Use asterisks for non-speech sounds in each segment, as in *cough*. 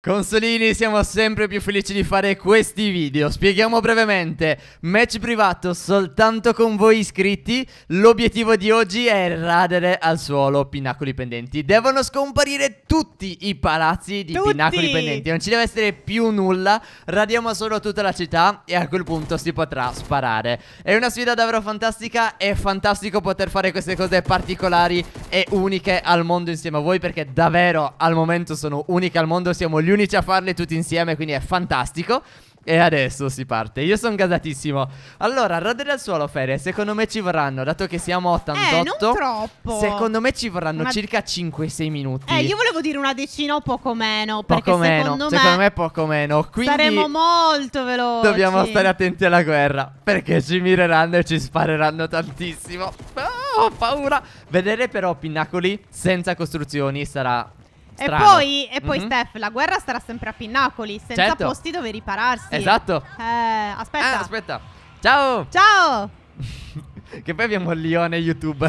Consolini, siamo sempre più felici di fare questi video. Spieghiamo brevemente. Match privato soltanto con voi iscritti. L'obiettivo di oggi è radere al suolo pinacoli pendenti. Devono scomparire tutti i palazzi di tutti! pinacoli pendenti. Non ci deve essere più nulla. Radiamo solo tutta la città e a quel punto si potrà sparare. È una sfida davvero fantastica. È fantastico poter fare queste cose particolari e uniche al mondo insieme a voi perché davvero al momento sono uniche al mondo. Siamo lì gli unici a farle tutti insieme, quindi è fantastico. E adesso si parte. Io sono gasatissimo. Allora, radere al suolo, Feria. Secondo me ci vorranno, dato che siamo 88. Eh, non troppo. Secondo me ci vorranno Una... circa 5-6 minuti. Eh, io volevo dire una decina o poco meno. Poco meno. Secondo me, secondo me poco meno. Quindi saremo molto veloci. Dobbiamo stare attenti alla guerra. Perché ci mireranno e ci spareranno tantissimo. Ah, ho paura. Vedere però pinnacoli senza costruzioni sarà e poi, e poi mm-hmm. Steph, la guerra starà sempre a Pinnacoli, senza certo. posti dove ripararsi. Esatto. Eh, aspetta. Ah, aspetta. Ciao. Ciao. *laughs* Che poi abbiamo il Lione YouTube. *laughs*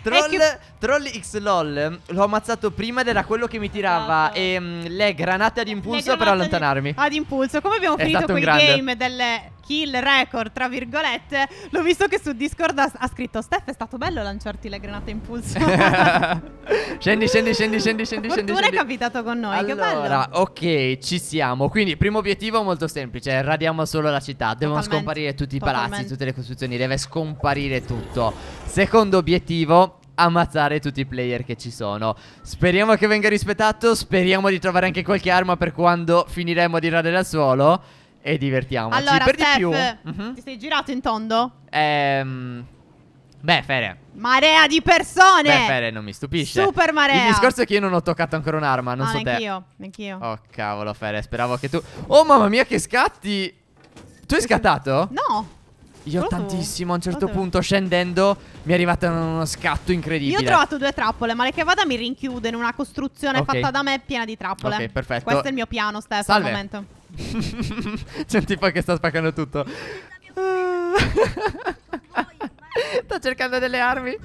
troll, che... troll XLOL l'ho ammazzato prima ed era quello che mi tirava esatto. ehm, le granate ad impulso le per allontanarmi. Ad impulso, come abbiamo È finito quei game delle kill record, tra virgolette, l'ho visto che su Discord ha, ha scritto Steph è stato bello lanciarti le granate impulso. *laughs* scendi, scendi, scendi, scendi, scendi. Fortuna scendi. è capitato con noi, allora, ok, ci siamo. Quindi, primo obiettivo molto semplice, radiamo solo la città. Devono Totalmente. scomparire tutti i Totalmente. palazzi, tutte le costruzioni, deve scomparire tutto. Secondo obiettivo, ammazzare tutti i player che ci sono. Speriamo che venga rispettato, speriamo di trovare anche qualche arma per quando finiremo di radere al suolo. E divertiamoci. Allora, per Steph, di più, uh-huh. ti sei girato in tondo? Ehm. Beh, Fere. Marea di persone. Beh, Fere, non mi stupisce. Super marea. Il discorso è che io non ho toccato ancora un'arma, non no, ah, so neanch'io, te. Neanch'io, neanch'io. Oh, cavolo, Fere, speravo che tu. Oh, mamma mia, che scatti. Tu hai scattato? No. Io oh. tantissimo, a un certo oh. punto scendendo mi è arrivato uno scatto incredibile. Io ho trovato due trappole, male che vada mi rinchiude in una costruzione okay. fatta da me piena di trappole. Ok, perfetto. Questo è il mio piano, Stefano, Salve. al momento. *laughs* C'è un tipo che sta spaccando tutto. *laughs* Sto cercando delle armi.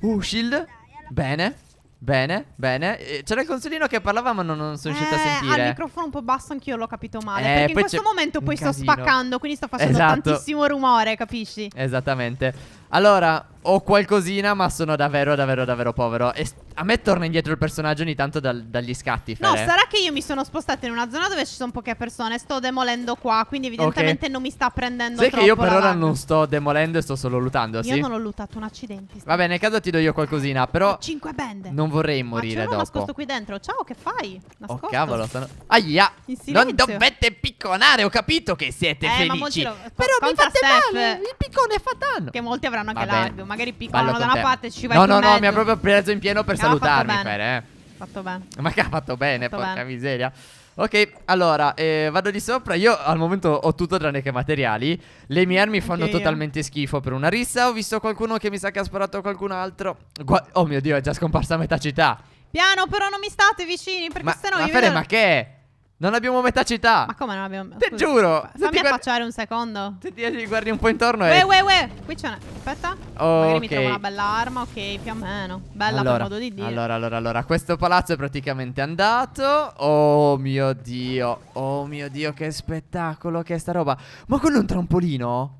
Uh, shield. Bene. Bene, bene. C'era il consolino che parlava, ma non, non sono eh, a sentire. il microfono un po' basso, anch'io l'ho capito male. Eh, perché in questo momento poi sto spaccando, quindi sto facendo esatto. tantissimo rumore, capisci? Esattamente. Allora, ho qualcosina, ma sono davvero, davvero, davvero povero. E a me torna indietro il personaggio ogni tanto dal, dagli scatti. Fere. No, sarà che io mi sono spostata in una zona dove ci sono poche persone. Sto demolendo qua, quindi evidentemente okay. non mi sta prendendo Sai che io per ora non sto demolendo e sto solo lutando, sì? Io non ho lutato, un accidente. Va bene, nel caso ti do io qualcosina, però... Ho 5 band. Non vorrei morire ah, dopo. Ma nascosto qui dentro. Ciao, che fai? Oh, nascosto. Oh, cavolo, sono... Aia! Non dovete picconare, ho capito che siete eh, felici. Ma lo... Però mi fate Steph. male, il piccone fa danno. Che molti avranno anche ma magari piccolano da una te. parte ci vai No, no, no, mi ha proprio preso in pieno per eh, salutarmi, fatto bene. Per, eh. Fatto bene. *laughs* Ma che ha fatto bene, fatto porca bene. miseria. Ok, allora, eh, vado di sopra. Io al momento ho tutto tranne che materiali. Le mie armi fanno okay. totalmente schifo per una rissa. Ho visto qualcuno che mi sa che ha sparato qualcun altro. Gua oh mio Dio, è già scomparsa metà città. Piano, però non mi state vicini, perché ma, sennò ma io... Ma Fede, vedo... ma che è? Non abbiamo metà città. Ma come non abbiamo Te Scusa, giuro. Fammi affacciare un secondo. Se ti guardi un po' intorno. Uè, e... uè, uè. Qui c'è una. Aspetta. Oh, Magari okay. mi trovo una bella arma. Ok, più o meno. Bella allora, per modo di dire. Allora, allora, allora. Questo palazzo è praticamente andato. Oh mio dio. Oh mio dio, che spettacolo che è sta roba. Ma quello è un trampolino?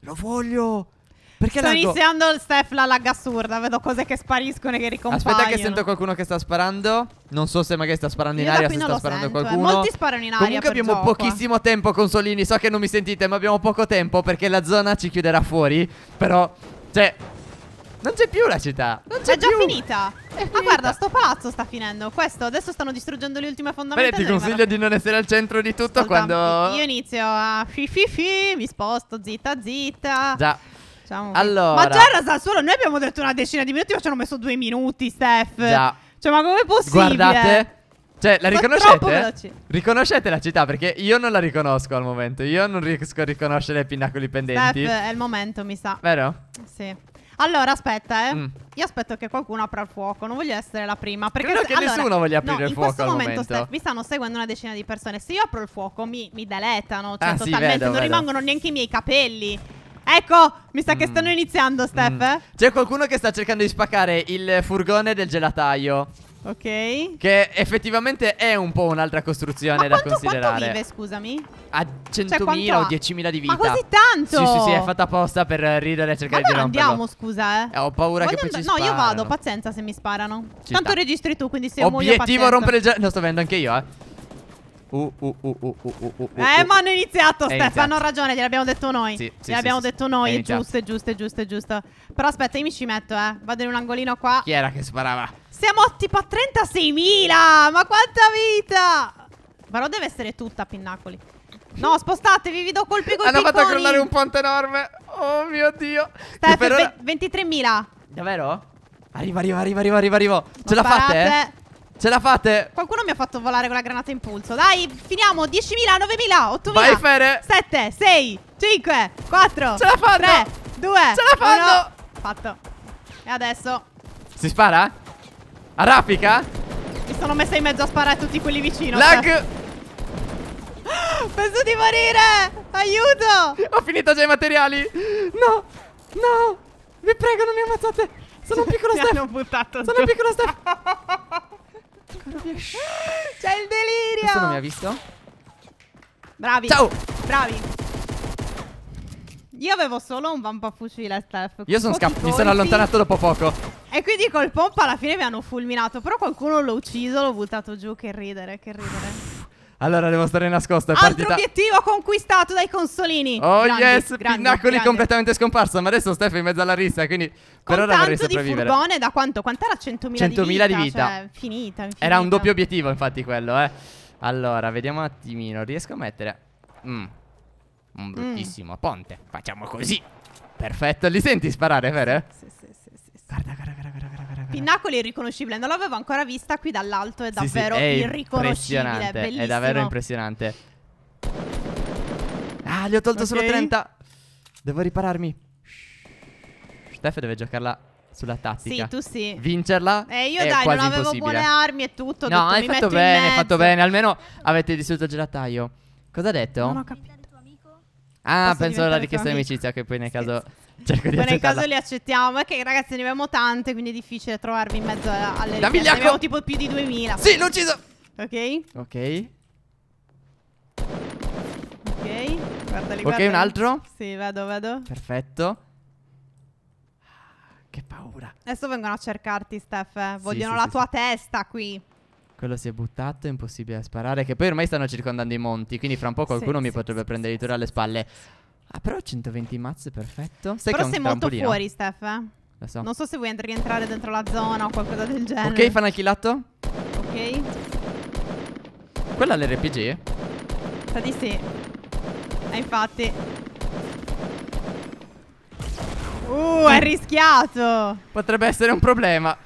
Lo voglio. Perché Sto laggo... iniziando il Steph la lag assurda. Vedo cose che spariscono e che ricompaiono. Aspetta, che sento qualcuno che sta sparando. Non so se magari sta sparando Io in aria. Se sta sparando sento, eh. qualcuno. Eh. Molti sparano in aria. Comunque abbiamo gioco. Eh. pochissimo tempo, consolini. So che non mi sentite, ma abbiamo poco tempo perché la zona ci chiuderà fuori. Però, cioè. Non c'è più la città. Non c'è è già più. finita. È ah, finita. Ma guarda, sto palazzo sta finendo. Questo adesso stanno distruggendo le ultime fondamenta. Beh, ti consiglio di non essere al centro di tutto Ascolta, quando. Io inizio a fi fi fi, mi sposto zitta zitta. Già. Diciamo che- Allora. Ma già era Sassuolo, noi abbiamo detto una decina di minuti, ma ci hanno messo due minuti, Steph. Già. Cioè, ma com'è possibile? Guardate. Cioè, la riconoscete? Riconoscete la città? Perché io non la riconosco al momento. Io non riesco a riconoscere i pinnacoli pendenti. Steph, è il momento, mi sa. Vero? Sì. Allora, aspetta, eh. Mm. Io aspetto che qualcuno apra il fuoco. Non voglio essere la prima. Perché Credo se- che allora, nessuno voglia aprire no, il fuoco In questo momento, momento. Steph, mi stanno seguendo una decina di persone. Se io apro il fuoco, mi, mi deletano. Cioè, Ah, sì, vedo, non vedo. rimangono neanche i miei capelli. Ecco, mi sa che mm. stanno iniziando, Steph. Mm. C'è qualcuno che sta cercando di spaccare il furgone del gelataio. Ok. Che effettivamente è un po' un'altra costruzione Ma da quanto, considerare. Ma vive, scusami? A 100.000 cioè, o 10.000 di vita. Ma così tanto? Sì, sì, sì, è fatta apposta per ridere e cercare Ma di romperlo. andiamo, scusa, eh. eh ho paura Voglio che poi ci No, io vado, pazienza se mi sparano. Ci tanto registri tu, quindi se Obiettivo muoio Obiettivo rompere il gelataio. Lo sto vedendo anche io, eh. Uh, uh, uh, uh, uh, eh, ma hanno iniziato, è Stefano. Hanno ragione, gliel'abbiamo detto noi. Sì, sì, gliel'abbiamo sì, detto noi. È giusto, è giusto, è giusto, è giusto. Però aspetta, io mi ci metto, eh. Vado in un angolino qua. Chi era che sparava? Siamo tipo a 36.000. Ma quanta vita! Però deve essere tutta a Pinnacoli. No, spostatevi, vi do colpi così. Hanno piccoli. fatto crollare un ponte enorme. Oh mio dio. Stefano, ora... 23.000. Davvero? Arriva, arriva, arriva, arriva, arriva. Ce non la sparate. fate? Eh? Ce la fate? Qualcuno mi ha fatto volare con la granata impulso. Dai, finiamo. 10.000, 9.000, 8.000. Vai, Fere. 7, 6, 5, 4. Ce la fanno. 3, 2. Ce la fanno. 1. Fatto. E adesso? Si spara? A raffica? Mi sono messa in mezzo a sparare a tutti quelli vicino. Lag. Cioè. *gasps* Penso di morire. Aiuto. Ho finito già i materiali. No. No. Vi prego, non mi ammazzate. Sono un piccolo step. *laughs* Steph. Sono un piccolo step. *laughs* *laughs* C'è il delirio. Questo non mi ha visto? Bravi. Ciao. Bravi. Io avevo solo un vampa-fucile, Steph. Io sono scappato. Mi sono allontanato dopo poco. E quindi col pompa alla fine mi hanno fulminato. Però qualcuno l'ho ucciso, l'ho buttato giù. Che ridere, che ridere. Allora devo stare nascosto. È partita... Altro obiettivo conquistato dai consolini. Oh grandi, yes, grandi, Pinnacoli grandi. completamente scomparso. Ma adesso Steph è in mezzo alla rissa. Quindi Con per ora dovrei sopravvivere. di furgone da quanto? Quant'era 100.000, 100.000 di vita? Di vita. Cioè, finita, infinita. Era un doppio obiettivo, infatti, quello, eh. Allora, vediamo un attimino. Riesco a mettere. Mm. Un bruttissimo mm. ponte. Facciamo così. Perfetto, li senti sparare, vero? Eh? Sì, *laughs* Pinnacoli è irriconoscibile, non l'avevo ancora vista qui dall'alto, è davvero sì, sì, è irriconoscibile. Bellissimo. È davvero impressionante. Ah, gli ho tolto okay. solo 30. Devo ripararmi. Steph deve giocarla sulla tattica. Sì, tu sì. Vincerla? Eh, io dai, non avevo buone armi e tutto. No, detto, hai fatto bene, hai fatto bene. Almeno avete distrutto il gelataio. Cosa ha detto? Non ho capito. Ah, penso alla richiesta di amicizia che poi nel caso sì. cerco di Poi nel caso li accettiamo, ma che ragazzi ne abbiamo tante, quindi è difficile trovarvi in mezzo alle richieste. Ne abbiamo tipo più di 2000. Sì, l'ho ucciso. Ok. Ok. Ok. Guardali, guardali. Ok, un altro? Sì, vado, vado. Perfetto. Ah, che paura. Adesso vengono a cercarti, Steph. Eh. Vogliono sì, sì, la tua testa qui. Quello si è buttato, è impossibile sparare. Che poi ormai stanno circondando i monti, quindi fra un po' qualcuno sì, mi sì, potrebbe sì, prendere il tiro alle spalle. Ah, però 120 mazze, perfetto. Sai però sei molto trampolino. fuori, Steph. Eh? Lo so. Non so se vuoi rientrare dentro la zona o qualcosa del genere. Ok, fanno il killato. Ok. Quella è l'RPG? Sa di sì. E ah, infatti. Uh, è rischiato. Potrebbe essere un problema.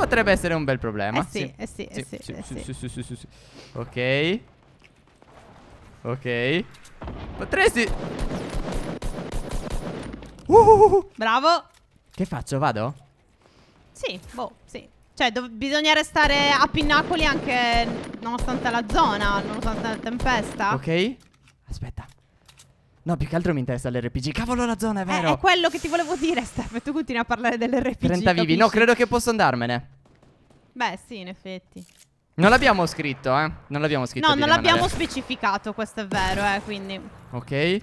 Potrebbe essere un bel problema. Eh sì, eh sì, Ok. Ok. Potresti... Uh, Bravo. Che faccio? Vado? Sì, boh, sì. Cioè, bisogna restare a pinnacoli anche nonostante la zona, nonostante la tempesta. Ok. Aspetta. No, più che altro mi interessa l'RPG. Cavolo, la zona è eh, vero. Eh, è quello che ti volevo dire, *laughs* Steph. Tu continui a parlare dell'RPG. 30 vivi. No, credo che posso andarmene. Beh, sì, in effetti. Non l'abbiamo scritto, eh. Non l'abbiamo scritto. No, non l'abbiamo specificato, questo è vero, eh, quindi. Ok.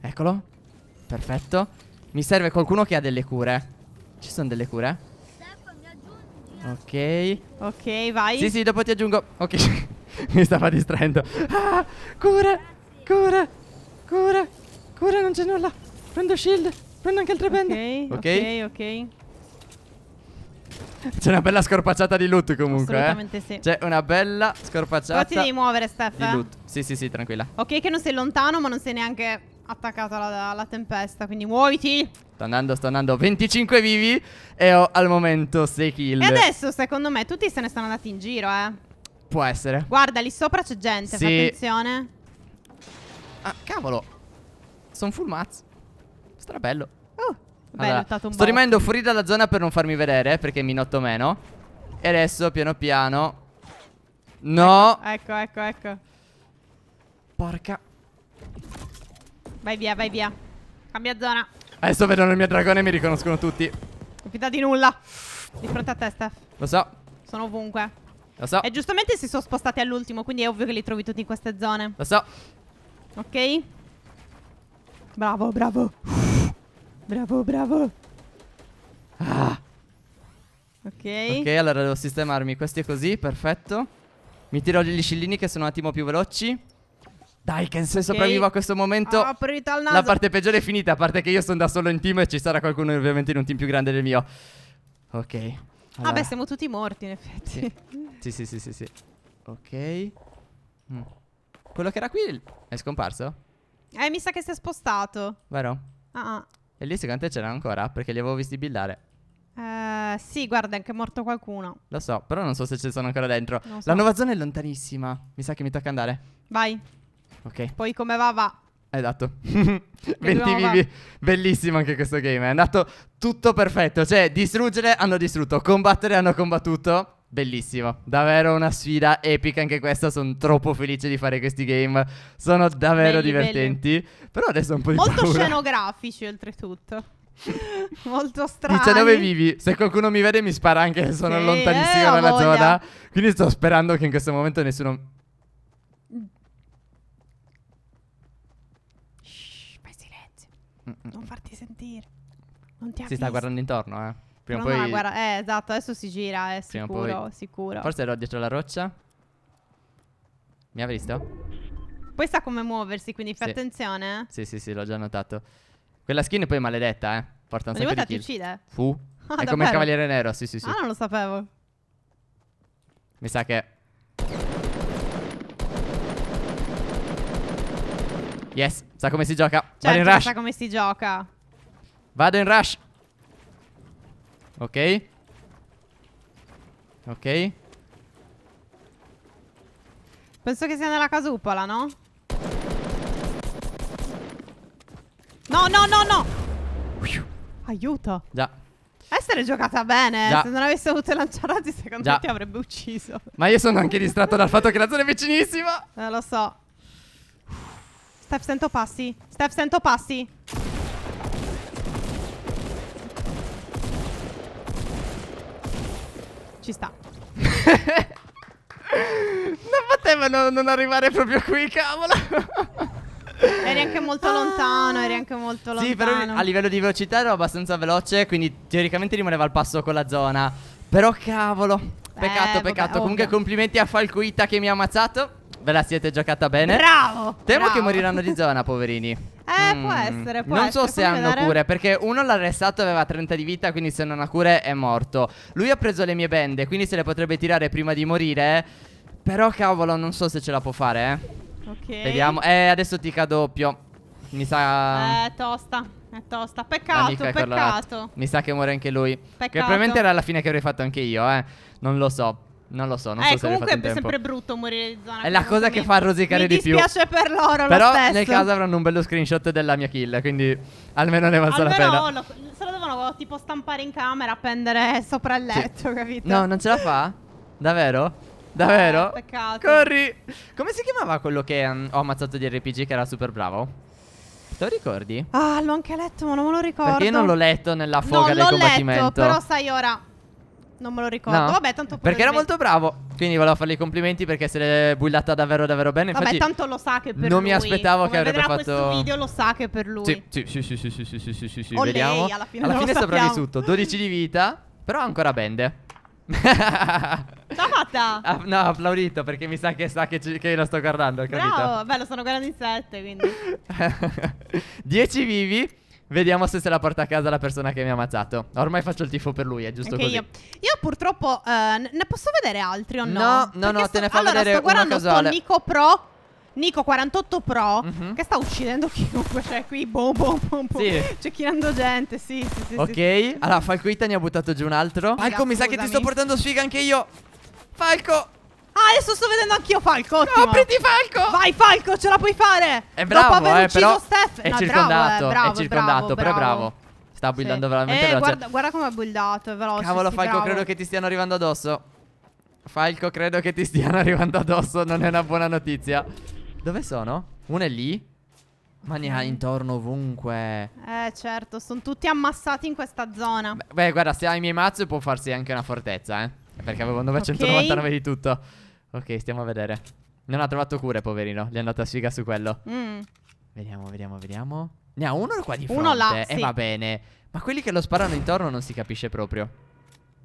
Eccolo. Perfetto. Mi serve qualcuno che ha delle cure. Ci sono delle cure? Ok. Ok, vai. Sì, sì, dopo ti aggiungo. Ok. *laughs* mi stava distraendo. Ah, cure. Cure. Cura, cura, non c'è nulla. Prendo shield, prendo anche altre okay, bende. Ok, ok, ok. C'è una bella scorpacciata di loot comunque. Eh. Assolutamente eh. sì. C'è una bella scorpacciata. Però ti devi muovere, Steph. Di eh. loot. Sì, sì, sì, tranquilla. Ok, che non sei lontano, ma non sei neanche attaccato alla, alla tempesta. Quindi muoviti. Sto andando, sto andando 25 vivi e ho al momento 6 kill. E adesso, secondo me, tutti se ne sono andati in giro, eh. Può essere. Guarda, lì sopra c'è gente, sì. attenzione. Ah, cavolo. Sono full mazzo. Strabello. Oh, allora, bello, sto rimanendo fuori dalla zona per non farmi vedere, eh, perché mi notto meno. E adesso, piano piano... No! Ecco, ecco, ecco, ecco. Porca... Vai via, vai via. Cambia zona. Adesso vedono il mio dragone e mi riconoscono tutti. Capita di nulla. Di fronte a te, Steph. Lo so. Sono ovunque. Lo so. E giustamente si sono spostati all'ultimo, quindi è ovvio che li trovi tutti in queste zone. Lo so. Ok? Bravo, bravo. Bravo, bravo. Ah. Ok. Ok, allora devo sistemarmi. Questi è così, perfetto. Mi tiro gli scillini che sono un attimo più veloci. Dai, che se okay. sopravvivo a questo momento, la parte peggiore è finita. A parte che io sono da solo in team e ci sarà qualcuno ovviamente in un team più grande del mio. Ok. Allora. Ah, beh, siamo tutti morti, in effetti. Sì, sì, sì, sì. sì, sì. Ok. Mm. Quello che era qui è scomparso? Eh, mi sa che si è spostato. Vero? Ah. Uh E lì secondo te c'era ancora? Perché li avevo visti buildare. Eh, sì, guarda, è anche morto qualcuno. Lo so, però non so se ci sono ancora dentro. So. La nuova zona è lontanissima. Mi sa che mi tocca andare. Vai. Ok. Poi come va, va. Esatto. 20 *laughs* vivi. Bellissimo anche questo game. È andato tutto perfetto. Cioè, distruggere hanno distrutto, combattere hanno combattuto. Bellissimo, davvero una sfida epica anche questa, sono troppo felice di fare questi game, sono davvero belli, divertenti, belli. però adesso un po' di Molto paura. scenografici oltretutto. *laughs* Molto strano. Dice dove vivi, se qualcuno mi vede mi spara anche se sono sì, lontanissimo eh, dalla zona, quindi sto sperando che in questo momento nessuno... Shh, fai silenzio, mm-hmm. non mm. farti sentire, non ti avviso. Si sta guardando intorno, eh. Prima o poi... No, guarda, eh, esatto, adesso si gira, è eh, Prima sicuro, poi... sicuro. Forse ero dietro la roccia. Mi ha visto? Poi sa come muoversi, quindi fai sì. attenzione. Eh. Sì, sì, sì, l'ho già notato. Quella skin poi maledetta, eh. Porta un sacco di kill. ti uccide? Fu. Ah, è come il Cavaliere Nero, sì, sì, sì. Ah, non lo sapevo. Mi sa che... Yes, sa come si gioca. Certo, Vado in rush. sa come si gioca. Vado in rush. Ok Ok Penso che sia nella casupola, no? No, no, no, no Aiuto Già essere giocata bene. Già. Se non avessi avuto i lanciarazzi, secondo Già. te avrebbe ucciso. Ma io sono anche distratto dal fatto che la zona è vicinissima. Eh, lo so. Steph, sento passi. Steph, sento passi. Ci sta. *laughs* non potevano non arrivare proprio qui, cavolo. Eri anche molto ah. lontano, eri anche molto lontano. Sì, però a livello di velocità ero abbastanza veloce, quindi teoricamente rimaneva al passo con la zona. Però cavolo, peccato, eh, peccato. Vabbè, Comunque ovvio. complimenti a Falquita che mi ha ammazzato. Ve la siete giocata bene? Bravo! Temo bravo. che moriranno di zona, *laughs* poverini. Eh, mm. può essere, può Non so essere, se hanno vedere? cure, perché uno l'ha arrestato aveva 30 di vita, quindi se non ha cure è morto. Lui ha preso le mie bende, quindi se le potrebbe tirare prima di morire. Però, cavolo, non so se ce la può fare, eh. Ok. Vediamo. Eh, adesso tica doppio. Mi sa... Eh, tosta. È tosta. Peccato, Amica, peccato. Mi sa che muore anche lui. Peccato. Che probabilmente era la fine che avrei fatto anche io, eh. Non lo so. Non lo so, non eh, so se comunque è sempre brutto morire di zona. È la cosa che fa rosicare di più. Mi dispiace per loro Però lo nel caso avranno un bello screenshot della mia kill, quindi almeno ne valsa la pena. Lo, se lo devono tipo stampare in camera, appendere sopra il letto, sì. capito? No, non ce la fa? Davvero? Davvero? Eh, peccato. Corri! Come si chiamava quello che um, ho ammazzato di RPG che era super bravo? Te lo ricordi? Ah, l'ho anche letto, ma non me lo ricordo. Perché io non l'ho letto nella foga non del combattimento. Non l'ho Letto, però sai ora non me lo ricordo. No. Vabbè, tanto Perché era molto bravo. Quindi volevo fargli i complimenti perché se l'è bullata davvero davvero bene. Infatti, Vabbè, tanto lo sa che per non lui. Non mi aspettavo che avrebbe fatto questo video lo sa che per lui. Sì, sì, sì, sì, sì, sì, sì, sì, sì, sì, sì. vediamo. Lei, alla fine, alla fine sopravvissuto, 12 di vita, però ancora bende. L'ha fatta? Ah, no, applaudito perché mi sa che sa che, ci, che lo sto guardando. Bravo, capito? beh, lo sono guardando in 7, quindi 10 vivi. Vediamo se se la porta a casa la persona che mi ha ammazzato. Ormai faccio il tifo per lui, è giusto Anche così. Io. io purtroppo eh, ne posso vedere altri o no? No, no, no, sto, te ne fa allora, vedere una Allora sto guardando Nico Pro Nico 48 Pro mm-hmm. che sta uccidendo chiunque, cioè qui boom boom boom, boom. Sì. cecchinando cioè, gente, sì, sì, sì. Ok, sì, allora Falco Ita ne ha buttato giù un altro. Falco, mi sa che ti sto portando sfiga anche io. Falco! Ah, adesso sto vedendo anch'io Falco. Ottimo. prendi Falco. Vai Falco, ce la puoi fare. È bravo, Dopo aver eh, però Steph. È no, circondato, eh, bravo, eh, bravo, è circondato, bravo, però è bravo. Sta buildando sì. veramente eh, veloce. Guarda, guarda come ha buildato, è veloce. Cavolo sì, Falco, credo che ti stiano arrivando addosso. Falco, credo che ti stiano *laughs* arrivando addosso, non è una buona notizia. Dove sono? Uno è lì. Ma ne ha mm. intorno ovunque. Eh, certo, sono tutti ammassati in questa zona. Beh, beh guarda, se ha i miei mazzi può farsi anche una fortezza, eh. Perché avevo 999 okay. di tutto. Ok, stiamo a vedere. Non ha trovato cure, poverino. Gli è andata sfiga su quello. Mm. Vediamo, vediamo, vediamo. Ne ha uno qua di fronte. Uno là, E eh, va bene. Ma quelli che lo sparano intorno non si capisce proprio.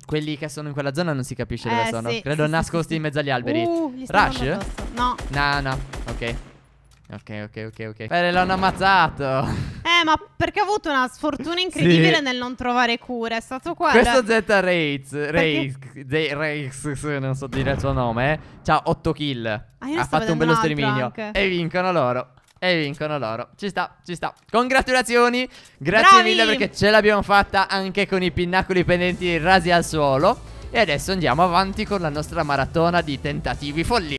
Quelli che sono in quella zona non si capisce eh, dove sì. sono. Credo sì, nascosti in mezzo agli alberi. Uh, Rush? No. No, no. Ok. Ok, ok, ok, ok. Bene, l'hanno ammazzato ma perché ho avuto una sfortuna incredibile sì. nel non trovare cura. È stato qua. Questo Z Reis, non so dire il suo nome, eh. C'ha 8 kill. Ah, ha fatto un bello sterminio. E vincono loro. E vincono loro. Ci sta, ci sta. Congratulazioni. Grazie Bravi. mille perché ce l'abbiamo fatta anche con i pinnacoli pendenti rasi al suolo. E adesso andiamo avanti con la nostra maratona di tentativi folli.